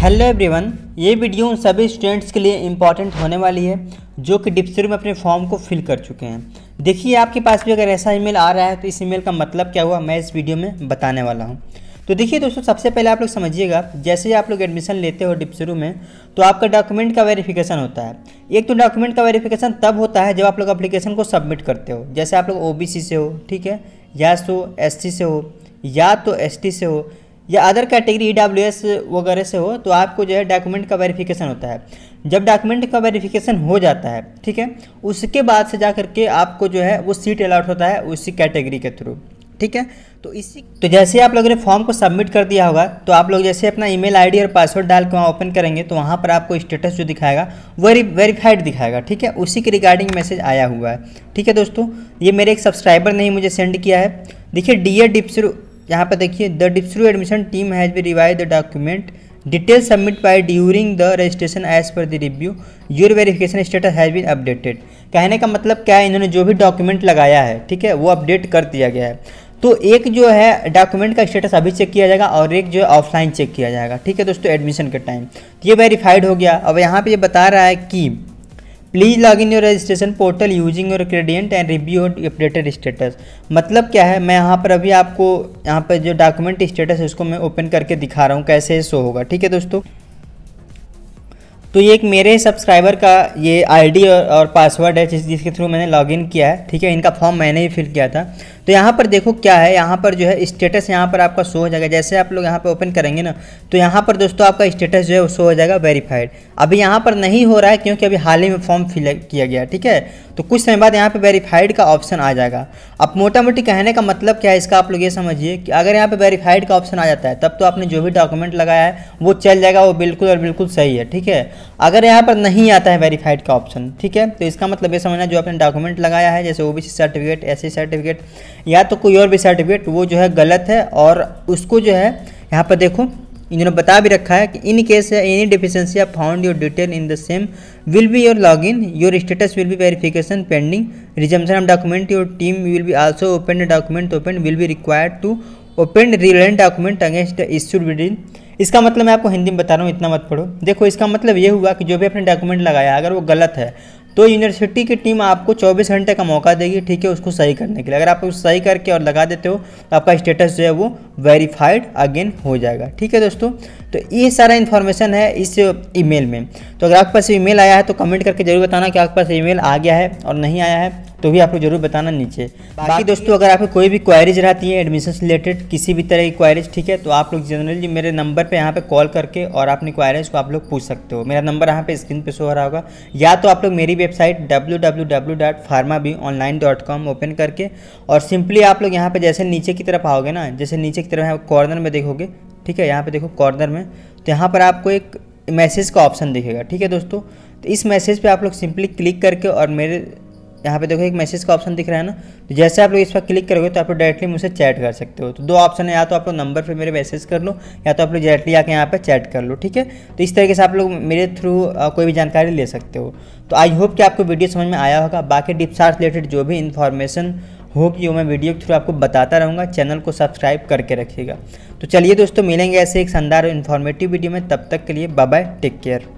hello everyone ये video उन सभी स्टूडेंट्स के लिए इम्पॉर्टेंट होने वाली है जो कि डिप्सरू में अपने फॉर्म को फिल कर चुके हैं देखिए आपके पास भी अगर ऐसा ईमेल आ रहा है तो इस ईमेल का मतलब क्या हुआ मैं इस वीडियो में बताने वाला हूँ तो देखिए दोस्तों सबसे पहले आप लोग समझिएगा जैसे ही आप लोग एडमिशन लेते हो डिप्सरू में तो आपका डॉक्यूमेंट का वेरिफिकेशन होता है एक तो डॉक्यूमेंट का वेरिफिकेशन तब होता है जब आप लोग अप्लीकेशन को सबमिट करते हो जैसे आप लोग ओ से हो ठीक है या तो एस से हो या तो एस से हो या अदर कैटेगरी ई वगैरह से हो तो आपको जो है डॉक्यूमेंट का वेरिफिकेशन होता है जब डॉक्यूमेंट का वेरिफिकेशन हो जाता है ठीक है उसके बाद से जा करके आपको जो है वो सीट अलाट होता है उसी कैटेगरी के थ्रू ठीक है तो इसी तो जैसे आप लोगों ने फॉर्म को सबमिट कर दिया होगा तो आप लोग जैसे अपना ईमेल आईडी और पासवर्ड डाल के वहाँ ओपन करेंगे तो वहाँ पर आपको स्टेटस जो दिखाएगा वेरी वेरीफाइड दिखाएगा ठीक है उसी के रिगार्डिंग मैसेज आया हुआ है ठीक है दोस्तों ये मेरे एक सब्सक्राइबर ने ही मुझे सेंड किया है देखिए डी ए डिप्सरू यहाँ पर देखिए the DPSRU admission team has be revise the document detail submit by during the registration as per the review your verification status has been updated कहने का मतलब क्या है इन्होंने जो भी डॉक्यूमेंट लगाया है ठीक है वो अपडेट कर दिया गया है तो एक जो है डॉक्यूमेंट का स्टेटस अभी चेक किया जाएगा और एक जो है ऑफलाइन चेक किया जाएगा ठीक है दोस्तों एडमिशन के टाइम ये वेरीफाइड हो गया अब यहाँ पे ये बता रहा है कि please log in your registration portal using your credential and review your updated status मतलब क्या है मैं यहाँ पर अभी आपको यहाँ पर जो डॉक्यूमेंट स्टेटस है उसको मैं ओपन करके दिखा रहा हूँ कैसे शो होगा ठीक है दोस्तों तो ये एक मेरे सब्सक्राइबर का ये आईडी और, और पासवर्ड है जिस जिसके थ्रू मैंने लॉगिन किया है ठीक है इनका फॉर्म मैंने ही फिल किया था तो यहाँ पर देखो क्या है यहाँ पर जो है स्टेटस यहाँ पर आपका शो हो जाएगा जैसे आप लोग यहाँ पर ओपन करेंगे ना तो यहाँ पर दोस्तों आपका स्टेटस जो है वो शो हो जाएगा वेरीफाइड अभी यहाँ पर नहीं हो रहा है क्योंकि अभी हाल ही में फॉर्म फिल किया गया ठीक है तो कुछ समय बाद यहाँ पर वेरीफाइड का ऑप्शन आ जाएगा अब मोटा मोटी कहने का मतलब क्या है इसका आप लोग ये समझिए कि अगर यहाँ पर वेरीफाइड का ऑप्शन आ जाता है तब तो आपने जो भी डॉक्यूमेंट लगाया है वो चल जाएगा वो बिल्कुल और बिल्कुल सही है ठीक है अगर यहाँ पर नहीं आता है वेरीफाइड का ऑप्शन ठीक है तो इसका मतलब ये समझना जो आपने डॉक्यूमेंट लगाया है जैसे ओ सर्टिफिकेट एस सर्टिफिकेट या तो कोई और भी सर्टिफिकेट वो जो है गलत है और उसको जो है यहाँ पर देखो इन्होंने बता भी रखा है कि इन केस एनी डिफिशेंसी आप found your detail in the same will be your log in your status will be verification pending resumption of document your team will be also open document open will be required to open relevant document against issued within इसका मतलब मैं आपको हिंदी में बता रहा हूँ इतना मत पढ़ो देखो इसका मतलब ये हुआ कि जो भी अपने डॉक्यूमेंट लगाया अगर वो गलत है तो यूनिवर्सिटी की टीम आपको 24 घंटे का मौका देगी ठीक है उसको सही करने के लिए अगर आप उसको सही करके और लगा देते हो तो आपका स्टेटस जो है वो वेरीफाइड अगेन हो जाएगा ठीक है दोस्तों तो ये सारा इन्फॉर्मेशन है इस ईमेल में तो अगर आपके पास ईमेल आया है तो कमेंट करके जरूर बताना कि आपके पास ईमेल आ गया है और नहीं आया है तो भी आप लोग जरूर बताना नीचे बाकी दोस्तों अगर आपको कोई भी क्वायरीज रहती है एडमिशन से रिलेटेड किसी भी तरह की क्वायरीज ठीक है तो आप लोग जनरली मेरे नंबर पर यहाँ पर कॉल करके और अपनी क्वायरीज को आप लोग पूछ सकते हो मेरा नंबर यहाँ पर स्क्रीन पर शो हो रहा होगा या तो आप लोग मेरी वेबसाइट डब्ल्यू ओपन करके और सिंपली आप लोग यहाँ पर जैसे नीचे की तरफ आओगे ना जैसे नीचे की तरफ यहाँ कॉर्नर में देखोगे ठीक है यहाँ पर देखो कॉर्नर में तो यहाँ पर आपको एक मैसेज का ऑप्शन दिखेगा ठीक है दोस्तों तो इस मैसेज पे आप लोग सिंपली क्लिक करके और मेरे यहाँ पे देखो एक मैसेज का ऑप्शन दिख रहा है ना तो जैसे आप लोग इस पर क्लिक करोगे तो आप लोग डायरेक्टली मुझसे चैट कर सकते हो तो दो ऑप्शन है या तो आप लोग नंबर पे मेरे मैसेज कर लो या तो आप लोग डायरेक्टली आके यहाँ पे चैट कर लो ठीक है तो इस तरीके से आप लोग मेरे थ्रू कोई भी जानकारी ले सकते हो तो आई होप कि आपको वीडियो समझ में आया होगा बाकी डिपसार रिलेटेड जो भी इन्फॉर्मेशन हो कि वो मैं वीडियो के थ्रू आपको बताता रहूँगा चैनल को सब्सक्राइब करके रखिएगा तो चलिए दोस्तों मिलेंगे ऐसे एक शानदार और इन्फॉर्मेटिव वीडियो में तब तक के लिए बाय टेक केयर